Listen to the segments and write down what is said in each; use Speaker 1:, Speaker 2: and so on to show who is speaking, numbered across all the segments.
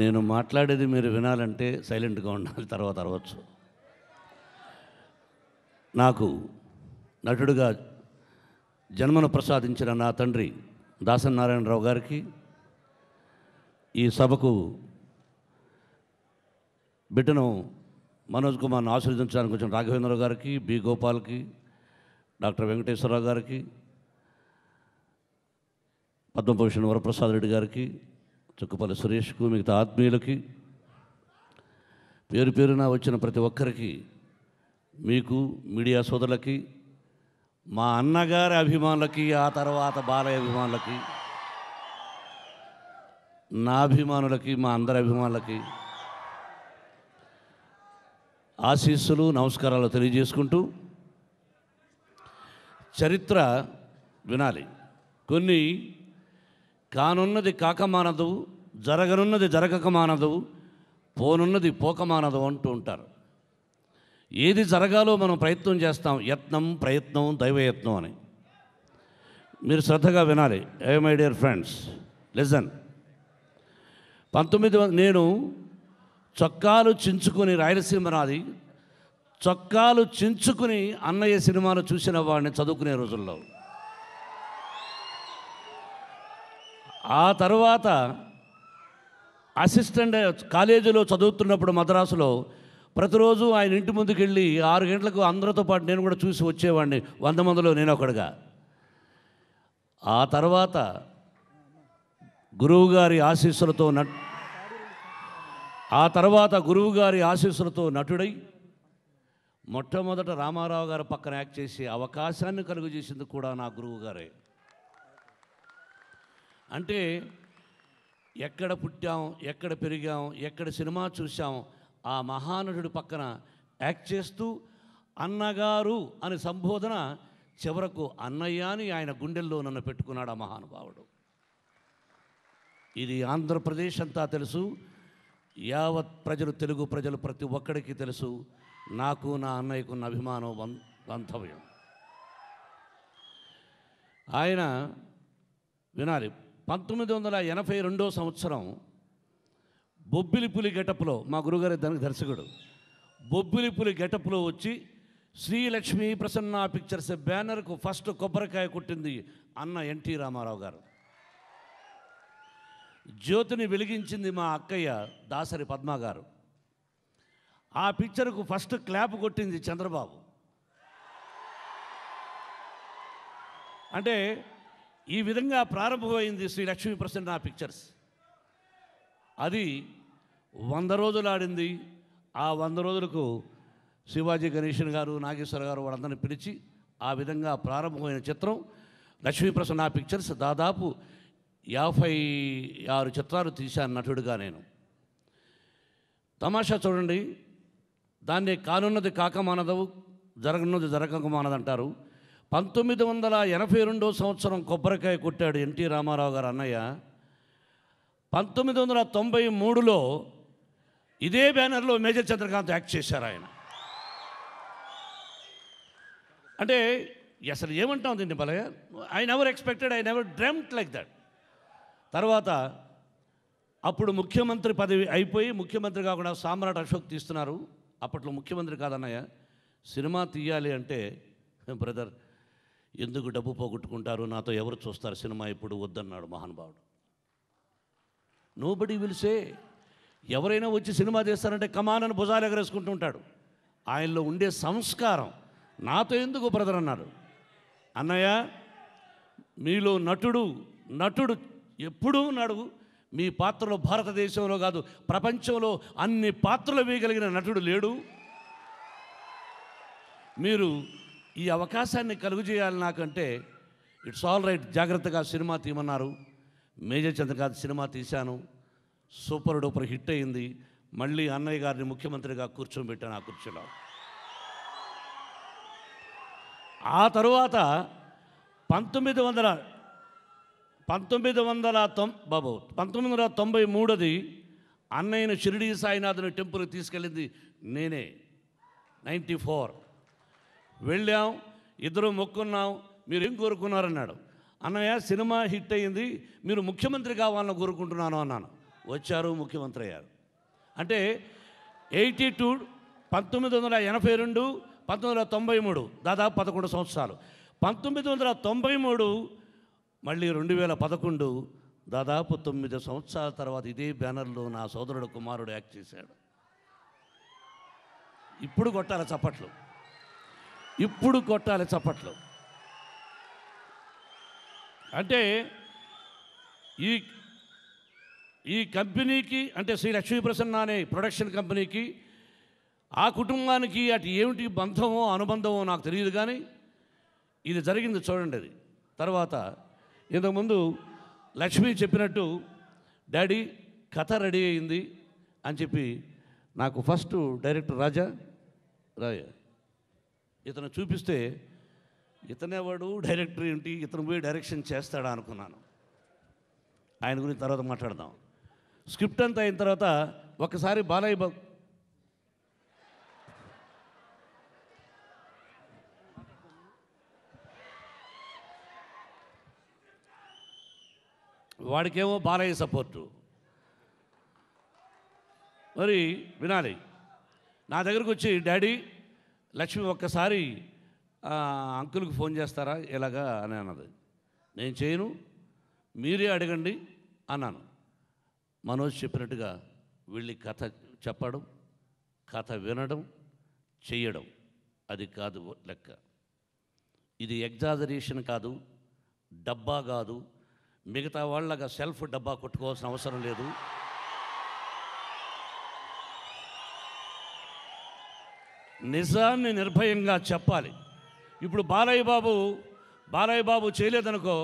Speaker 1: నేను మాట్లాడేది మీరు వినాలంటే సైలెంట్గా ఉండాలి తర్వాత అరవచ్చు నాకు నటుడుగా జన్మను ప్రసాదించిన నా తండ్రి దాసన్ నారాయణరావు గారికి ఈ సభకు బిడ్డను మనోజ్ కుమార్ని ఆశీర్వదించడానికి వచ్చిన రాఘవేంద్రరావు గారికి బి గోపాల్కి డాక్టర్ వెంకటేశ్వరరావు గారికి పద్మభూషణ్ వరప్రసాద్ రెడ్డి గారికి చుక్కపల్లి సురేష్కు మిగతా ఆత్మీయులకి పేరు పేరున వచ్చిన ప్రతి ఒక్కరికి మీకు మీడియా సోదరులకి మా అన్నగారి అభిమానులకి ఆ తర్వాత బాలయ్య అభిమానులకి నా అభిమానులకి మా అందరి అభిమానులకి ఆశీస్సులు నమస్కారాలు తెలియజేసుకుంటూ చరిత్ర వినాలి కొన్ని కానున్నది కాక మానదు జరగనున్నది జరగక మానదు పోనున్నది పోకమానదు అంటూ ఉంటారు ఏది జరగాలో మనం ప్రయత్నం చేస్తాం యత్నం ప్రయత్నం దైవయత్నం అని మీరు శ్రద్ధగా వినాలి ఏ మై డియర్ ఫ్రెండ్స్ లిజన్ పంతొమ్మిది నేను చొక్కాలు చించుకుని రాయలసీమ నాది చొక్కాలు చించుకుని అన్నయ్య సినిమాలు చూసిన వాడిని చదువుకునే రోజుల్లో ఆ తర్వాత అసిస్టెంట్ కాలేజీలో చదువుతున్నప్పుడు మద్రాసులో ప్రతిరోజు ఆయన ఇంటి ముందుకు వెళ్ళి ఆరు గంటలకు అందరితో పాటు నేను కూడా చూసి వచ్చేవాడిని వంద మందిలో నేను ఒకడుగా ఆ తర్వాత గురువుగారి ఆశీస్సులతో నట్ ఆ తర్వాత గురువుగారి ఆశీస్సులతో నటుడై మొట్టమొదట రామారావు గారు పక్కన యాక్ట్ చేసే అవకాశాన్ని కలుగజేసింది కూడా నా గురువుగారే అంటే ఎక్కడ పుట్టాం ఎక్కడ పెరిగాం ఎక్కడ సినిమా చూసాం ఆ మహానటుడు పక్కన యాక్ట్ చేస్తూ అన్నగారు అనే సంబోధన చివరకు అన్నయ్య అని ఆయన గుండెల్లో నన్ను పెట్టుకున్నాడు ఆ మహానుభావుడు ఇది ఆంధ్రప్రదేశ్ అంతా తెలుసు యావత్ ప్రజలు తెలుగు ప్రజలు ప్రతి ఒక్కడికి తెలుసు నాకు నా అన్నయ్యకు ఉన్న అభిమానం బంధవ్యం ఆయన వినాలి పంతొమ్మిది వందల ఎనభై రెండో సంవత్సరం బొబ్బిలిపులి గెటప్లో మా గురుగారి దానికి దర్శకుడు బొబ్బిలిపులి గెటప్లో వచ్చి శ్రీలక్ష్మి ప్రసన్న పిక్చర్స్ బ్యానర్కు ఫస్ట్ కొబ్బరికాయ కొట్టింది అన్న ఎన్టీ రామారావు గారు జ్యోతిని వెలిగించింది మా అక్కయ్య దాసరి పద్మ గారు ఆ పిక్చర్కు ఫస్ట్ క్లాప్ కొట్టింది చంద్రబాబు అంటే ఈ విధంగా ప్రారంభమైంది శ్రీ లక్ష్మీ ప్రసన్న పిక్చర్స్ అది వంద రోజులు ఆడింది ఆ వంద రోజులకు శివాజీ గణేషన్ గారు నాగేశ్వర గారు వాళ్ళందరిని పిలిచి ఆ విధంగా ప్రారంభమైన చిత్రం లక్ష్మీప్రసన్న పిక్చర్స్ దాదాపు యాభై ఆరు చిత్రాలు తీశాను నటుడుగా నేను తమాషా చూడండి దాన్ని కానున్నది కాకమానదవు జరగనున్నది జరగకమానది అంటారు పంతొమ్మిది వందల ఎనభై రెండో సంవత్సరం కొబ్బరికాయ కొట్టాడు ఎన్టీ రామారావు గారు అన్నయ్య పంతొమ్మిది వందల తొంభై మూడులో ఇదే బ్యానర్లో మేజర్ చంద్రకాంత్ యాక్ట్ చేశారు ఆయన అంటే అసలు ఏమంటాం దీన్ని Balayya I never expected I never dreamt like that తర్వాత అప్పుడు ముఖ్యమంత్రి పదవి అయిపోయి ముఖ్యమంత్రి కాకుండా సామ్రాట్ అశోక్ తీస్తున్నారు అప్పట్లో ముఖ్యమంత్రి కాదన్నయ్య సినిమా తీయాలి అంటే బ్రదర్ ఎందుకు డబ్బు పోగొట్టుకుంటారు నాతో ఎవరు చూస్తారు సినిమా ఇప్పుడు వద్దన్నాడు మహానుభావుడు నోబడి విలిసే ఎవరైనా వచ్చి సినిమా తీస్తారంటే కమానని భుజాలు ఉంటాడు ఆయనలో ఉండే సంస్కారం నాతో ఎందుకు బ్రదర్ అన్నాడు అన్నయ్య మీలో నటుడు నటుడు ఎప్పుడూ ఉన్నాడు మీ పాత్రలో భారతదేశంలో కాదు ప్రపంచంలో అన్ని పాత్రలు వేయగలిగిన నటుడు లేడు మీరు ఈ అవకాశాన్ని కలుగు చేయాలి నాకంటే ఇట్స్ ఆల్ రైట్ జాగ్రత్తగా సినిమా తీయమన్నారు మేజర్ చంద్రకాంత్ సినిమా తీశాను సూపర్ డూపర్ హిట్ అయింది మళ్ళీ అన్నయ్య గారిని ముఖ్యమంత్రిగా కూర్చోబెట్టాను ఆ కూర్చున్నాం ఆ తరువాత పంతొమ్మిది వందల పంతొమ్మిది వందల తొం బాబు పంతొమ్మిది వందల తొంభై మూడది అన్నయ్యను షిరిడి సాయినాథుని టెంపుల్కి తీసుకెళ్ళింది నేనే నైంటీ ఫోర్ వెళ్ళాం ఇద్దరు మొక్కున్నాం మీరు ఏం కోరుకున్నారన్నాడు అన్నయ్య సినిమా హిట్ అయింది మీరు ముఖ్యమంత్రి కావాలని కోరుకుంటున్నాను అన్నాను వచ్చారు ముఖ్యమంత్రి అయ్యారు అంటే ఎయిటీ టూ పంతొమ్మిది వందల ఎనభై రెండు పంతొమ్మిది వందల తొంభై మూడు దాదాపు పదకొండు సంవత్సరాలు పంతొమ్మిది వందల తొంభై మూడు మళ్ళీ రెండు వేల పదకొండు దాదాపు తొమ్మిది సంవత్సరాల తర్వాత ఇదే బ్యానర్లో నా సోదరుడు కుమారుడు యాక్ట్ చేశాడు ఇప్పుడు కొట్టాలి చప్పట్లు ఇప్పుడు కొట్టాలి చప్పట్లు అంటే ఈ ఈ కంపెనీకి అంటే శ్రీ లక్ష్మీ ప్రసన్న అనే ప్రొడక్షన్ కంపెనీకి ఆ కుటుంబానికి అటు ఏమిటి బంధమో అనుబంధమో నాకు తెలియదు కానీ ఇది జరిగింది చూడండి అది తర్వాత ఇంతకుముందు లక్ష్మి చెప్పినట్టు డాడీ కథ రెడీ అయింది అని చెప్పి నాకు ఫస్ట్ డైరెక్టర్ రాజా రాజా ఇతను చూపిస్తే ఇతనే వాడు డైరెక్టర్ ఏంటి ఇతను పోయి డైరెక్షన్ చేస్తాడా అనుకున్నాను ఆయన గురించి తర్వాత మాట్లాడదాం స్క్రిప్ట్ అంతా అయిన తర్వాత ఒకసారి బాలయ్య బాబు వాడికేమో బాలయ్య సపోర్టు మరి వినాలి నా దగ్గరకు వచ్చి డాడీ లక్ష్మి ఒక్కసారి అంకుల్కి ఫోన్ చేస్తారా ఇలాగా అని అన్నది నేను చేయను మీరే అడగండి అన్నాను మనోజ్ చెప్పినట్టుగా వెళ్ళి కథ చెప్పడం కథ వినడం చేయడం అది కాదు లెక్క ఇది ఎగ్జాజరేషన్ కాదు డబ్బా కాదు మిగతా వాళ్ళగా సెల్ఫ్ డబ్బా కొట్టుకోవాల్సిన అవసరం లేదు నిజాన్ని నిర్భయంగా చెప్పాలి ఇప్పుడు బాలయ్య బాబు బాలయ్య బాబు చేయలేదనుకో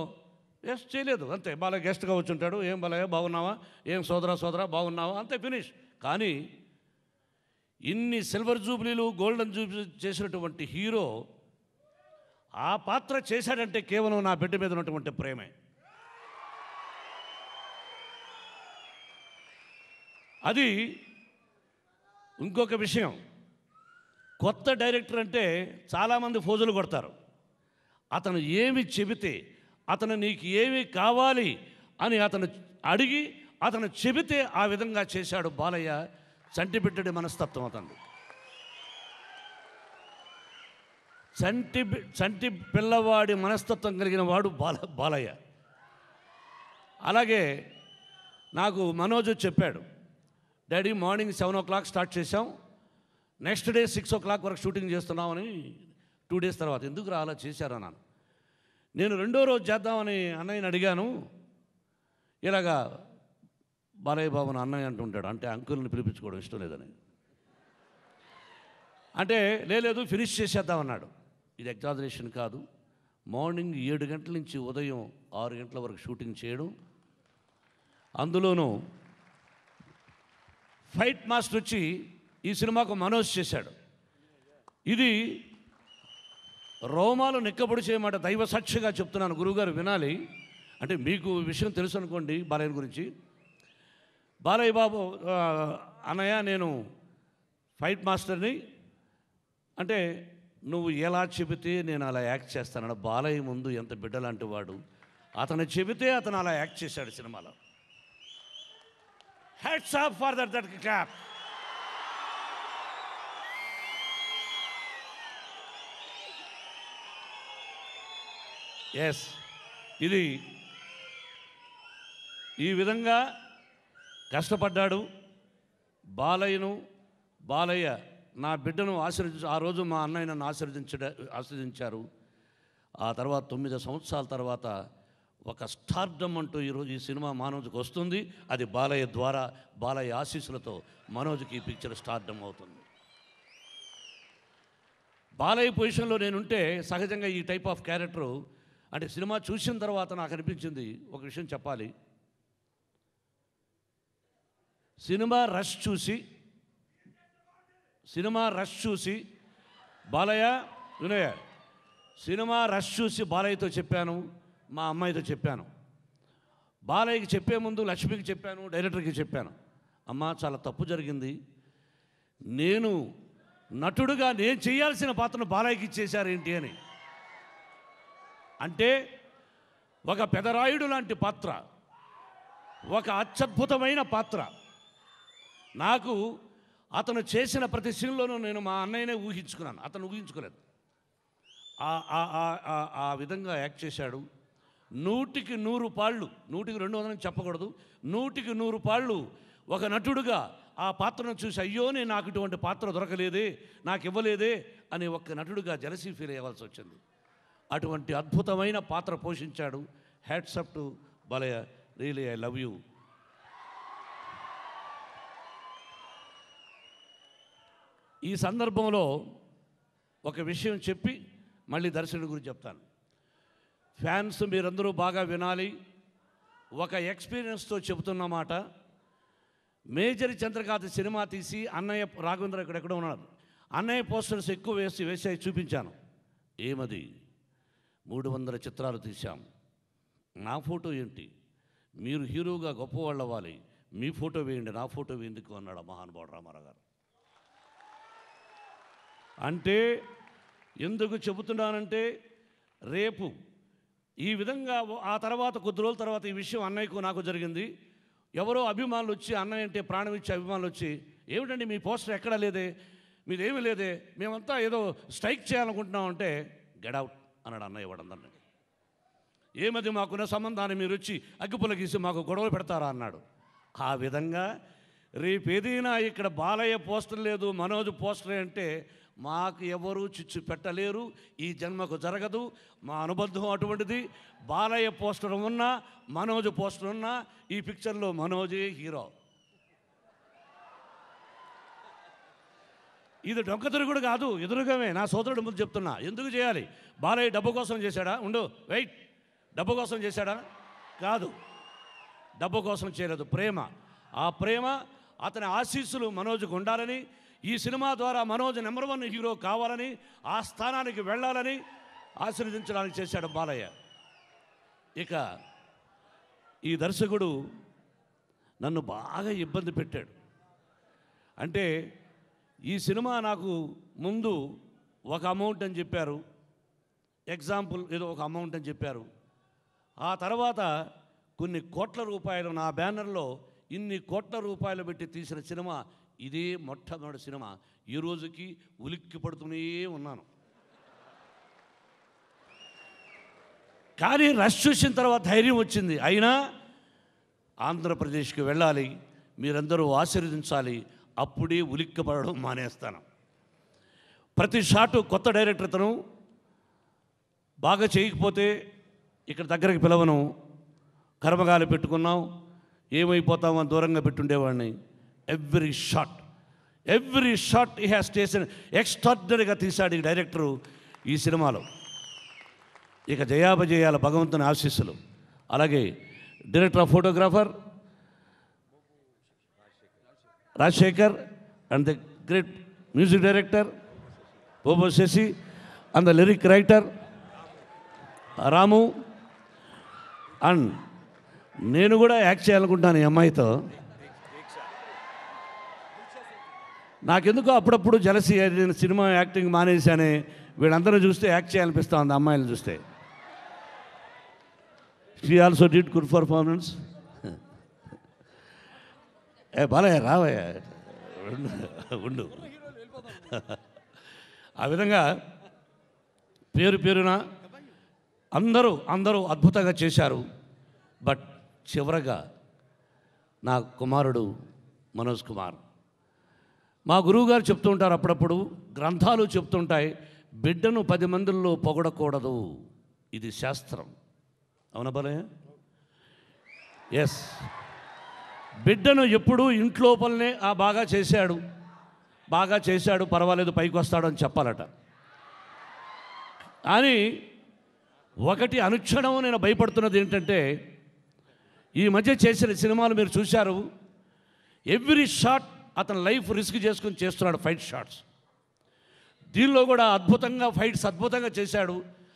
Speaker 1: ఎస్ చేయలేదు అంతే బాలయ్య గెస్ట్గా వచ్చుంటాడు ఏం బాలయ్య బాగున్నావా ఏం సోదరా సోదరా బాగున్నావా అంతే ఫినిష్ కానీ ఇన్ని సిల్వర్ జూబ్లీలు గోల్డెన్ జూబ్లీ చేసినటువంటి హీరో ఆ పాత్ర చేశాడంటే కేవలం నా బిడ్డ మీద ఉన్నటువంటి ప్రేమే అది ఇంకొక విషయం కొత్త డైరెక్టర్ అంటే చాలామంది ఫోజులు కొడతారు అతను ఏమి చెబితే అతను నీకు ఏమి కావాలి అని అతను అడిగి అతను చెబితే ఆ విధంగా చేశాడు బాలయ్య చంటిబిడ్డడి మనస్తత్వం అతను చంటి చంటి పిల్లవాడి మనస్తత్వం కలిగిన వాడు బాల బాలయ్య అలాగే నాకు మనోజ్ చెప్పాడు daddy morning seven o'clock start చేశాం next day six o'clock వరకు షూటింగ్ చేస్తున్నామని టూ డేస్ తర్వాత ఎందుకు అలా చేశారన్నాను నేను రెండో రోజు చేద్దామని అన్నయ్యని అడిగాను ఇలాగా బాలయ్య బాబుని అన్నయ్య అంటుంటాడు అంటే అంకుల్ని పిలిపించుకోవడం ఇష్టం లేదని అంటే లేదు ఫినిష్ చేసేద్దామన్నాడు ఇది ఎగ్జాజరేషన్ కాదు మార్నింగ్ ఏడు గంటల నుంచి ఉదయం ఆరు గంటల వరకు షూటింగ్ చేయడం అందులోనూ ఫైట్ మాస్టర్ వచ్చి ఈ సినిమాకు మనోజ్ చేశాడు ఇది రోమాలు నిక్కబడి చేయమాట దైవ సాక్షిగా చెప్తున్నాను గురువుగారు వినాలి అంటే మీకు విషయం తెలుసు అనుకోండి బాలయ్య గురించి బాలయ్య బాబు అన్నయ్య నేను ఫైట్ మాస్టర్ని అంటే నువ్వు ఎలా చెబితే నేను అలా యాక్ట్ చేస్తానన్న బాలయ్య ముందు ఎంత బిడ్డలాంటి వాడు అతను చెబితే అతను అలా యాక్ట్ చేశాడు సినిమాలో hats off for that that yes ఇది ఈ విధంగా కష్టపడ్డాడు బాలయ్యను బాలయ్య నా బిడ్డను ఆశీర్వదించు ఆ రోజు మా అన్నయ్య నన్ను ఆశీర్వదించడ ఆశీర్వదించారు ఆ తర్వాత తొమ్మిది సంవత్సరాల తర్వాత ఒక స్టార్డమ్ అంటూ ఈరోజు ఈ సినిమా మనోజ్కి వస్తుంది అది బాలయ్య ద్వారా బాలయ్య ఆశీస్సులతో మనోజ్కి ఈ పిక్చర్ స్టార్డమ్ అవుతుంది బాలయ్య పొజిషన్లో నేనుంటే సహజంగా ఈ టైప్ ఆఫ్ క్యారెక్టరు అంటే సినిమా చూసిన తర్వాత నాకు అనిపించింది ఒక విషయం చెప్పాలి సినిమా రష్ చూసి సినిమా రష్ చూసి బాలయ్య వినయ్య సినిమా రష్ చూసి బాలయ్యతో చెప్పాను మా అమ్మాయితో చెప్పాను బాలయ్యకి చెప్పే ముందు లక్ష్మికి చెప్పాను డైరెక్టర్కి చెప్పాను అమ్మ చాలా తప్పు జరిగింది నేను నటుడుగా నేను చేయాల్సిన పాత్రను బాలయ్యకి ఏంటి అని అంటే ఒక పెదరాయుడు లాంటి పాత్ర ఒక అత్యద్భుతమైన పాత్ర నాకు అతను చేసిన ప్రతి సీన్లోనూ నేను మా అన్నయ్యనే ఊహించుకున్నాను అతను ఊహించుకోలేదు ఆ విధంగా యాక్ట్ చేశాడు నూటికి నూరు పాళ్ళు నూటికి రెండు వందలని చెప్పకూడదు నూటికి నూరు పాళ్ళు ఒక నటుడుగా ఆ పాత్రను చూసి అయ్యో నేను నాకు ఇటువంటి పాత్ర దొరకలేదే నాకు ఇవ్వలేదే అని ఒక నటుడుగా జలసీ ఫీల్ అయ్యవలసి వచ్చింది అటువంటి అద్భుతమైన పాత్ర పోషించాడు up to Balayya really I love you ఈ సందర్భంలో ఒక విషయం చెప్పి మళ్ళీ దర్శకుడి గురించి చెప్తాను ఫ్యాన్స్ మీరందరూ బాగా వినాలి ఒక ఎక్స్పీరియన్స్తో చెబుతున్నమాట మేజర్ చంద్రకాంత్ సినిమా తీసి అన్నయ్య రాఘవేంద్ర ఎక్కడ ఉన్నారు అన్నయ్య పోస్టర్స్ ఎక్కువ వేసి వేసి చూపించాను ఏమది మూడు వందల చిత్రాలు తీశాం నా ఫోటో ఏంటి మీరు హీరోగా గొప్పవాళ్ళు అవ్వాలి మీ ఫోటో వేయండి నా ఫోటో ఎందుకు అన్నాడు మహానుభావుడు రామారావు గారు అంటే ఎందుకు చెబుతున్నానంటే రేపు ఈ విధంగా ఆ తర్వాత కొద్ది రోజుల తర్వాత ఈ విషయం అన్నయ్యకు నాకు జరిగింది ఎవరో అభిమానులు వచ్చి అన్నయ్య అంటే ప్రాణం ఇచ్చే అభిమానులు వచ్చి ఏమిటండి మీ పోస్టర్ ఎక్కడా లేదే మీదేమీ లేదే మేమంతా ఏదో స్ట్రైక్ చేయాలనుకుంటున్నామంటే గెడౌట్ అన్నాడు అన్నయ్య వాడందరినీ ఏమది మాకున్న సంబంధాన్ని మీరు వచ్చి అగ్గిపులగీసి మాకు గొడవలు పెడతారా అన్నాడు ఆ విధంగా రేపేదైనా ఇక్కడ బాలయ్య పోస్టర్ లేదు మనోజ్ పోస్టర్ అంటే మాకు ఎవరు చిచ్చు పెట్టలేరు ఈ జన్మకు జరగదు మా అనుబంధం అటువంటిది బాలయ్య పోస్టర్ ఉన్నా మనోజ్ పోస్టర్ ఉన్నా ఈ పిక్చర్లో మనోజే హీరో ఇది డొంక తిరుగుడు కాదు ఎదురుగమే నా సోదరుడు ముందు చెప్తున్నా ఎందుకు చేయాలి బాలయ్య డబ్బు కోసం చేశాడా ఉండు వెయిట్ డబ్బు కోసం చేశాడా కాదు డబ్బు కోసం చేయలేదు ప్రేమ ఆ ప్రేమ అతని ఆశీస్సులు మనోజ్కు ఉండాలని ఈ సినిమా ద్వారా మనోజ్ నెంబర్ వన్ హీరో కావాలని ఆ స్థానానికి వెళ్ళాలని ఆశీర్వదించడానికి చేశాడు బాలయ్య ఇక ఈ దర్శకుడు నన్ను బాగా ఇబ్బంది పెట్టాడు అంటే ఈ సినిమా నాకు ముందు ఒక అమౌంట్ అని చెప్పారు ఎగ్జాంపుల్ ఏదో ఒక అమౌంట్ అని చెప్పారు ఆ తర్వాత కొన్ని కోట్ల రూపాయలు నా బ్యానర్లో ఇన్ని కోట్ల రూపాయలు పెట్టి తీసిన సినిమా ఇదే మొట్టమొదటి సినిమా ఈ రోజుకి ఉలిక్కి పడుతూనే ఉన్నాను కానీ రష్ చూసిన తర్వాత ధైర్యం వచ్చింది అయినా ఆంధ్రప్రదేశ్కి వెళ్ళాలి మీరందరూ ఆశీర్వదించాలి అప్పుడే ఉలిక్కపడడం మానేస్తాను ప్రతి షాటు కొత్త డైరెక్టర్ తను బాగా చేయకపోతే ఇక్కడ దగ్గరికి పిలవను కర్మగాలు పెట్టుకున్నాం ఏమైపోతామో దూరంగా పెట్టుండేవాడిని ఎవ్రీ షాట్ ఎవ్రీ షాట్ ఈ హ్యాస్ టేసిన్ ఎక్స్ట్రాడినరీగా తీశాడు ఈ డైరెక్టరు ఈ సినిమాలో ఇక జయాభజయాల భగవంతుని ఆశీస్సులు అలాగే director of photographer Rajasekhar and the great music director Bobo Sashi and the lyric writer Ramu and నేను కూడా యాక్ట్ చేయాలనుకుంటాను ఈ అమ్మాయితో నాకెందుకో అప్పుడప్పుడు జలసి నేను సినిమా యాక్టింగ్ మానేసానే వీళ్ళందరూ చూస్తే యాక్ట్ చేయాలనిపిస్తా ఉంది అమ్మాయిలు చూస్తే she also did good performance ఏ బాలయ్య రావయ్య ఉండు ఆ విధంగా పేరు పేరున అందరూ అందరూ అద్భుతంగా చేశారు బట్ చివరగా నా కుమారుడు మనోజ్ కుమార్ మా గురువుగారు ఉంటారు అప్పుడప్పుడు గ్రంథాలు చెప్తుంటాయి బిడ్డను పది మందుల్లో పొగడకూడదు ఇది శాస్త్రం అవునా బలయ్య ఎస్ బిడ్డను ఎప్పుడూ ఇంట్లోపలనే ఆ బాగా చేశాడు బాగా చేశాడు పర్వాలేదు పైకి వస్తాడు అని చెప్పాలట అని ఒకటి అనుక్షణం నేను భయపడుతున్నది ఏంటంటే ఈ మధ్య చేసిన సినిమాలు మీరు చూశారు ఎవ్రీ షాట్ అతని లైఫ్ రిస్క్ చేసుకుని చేస్తున్నాడు ఫైట్ షాట్స్ దీనిలో కూడా అద్భుతంగా ఫైట్స్ అద్భుతంగా చేశాడు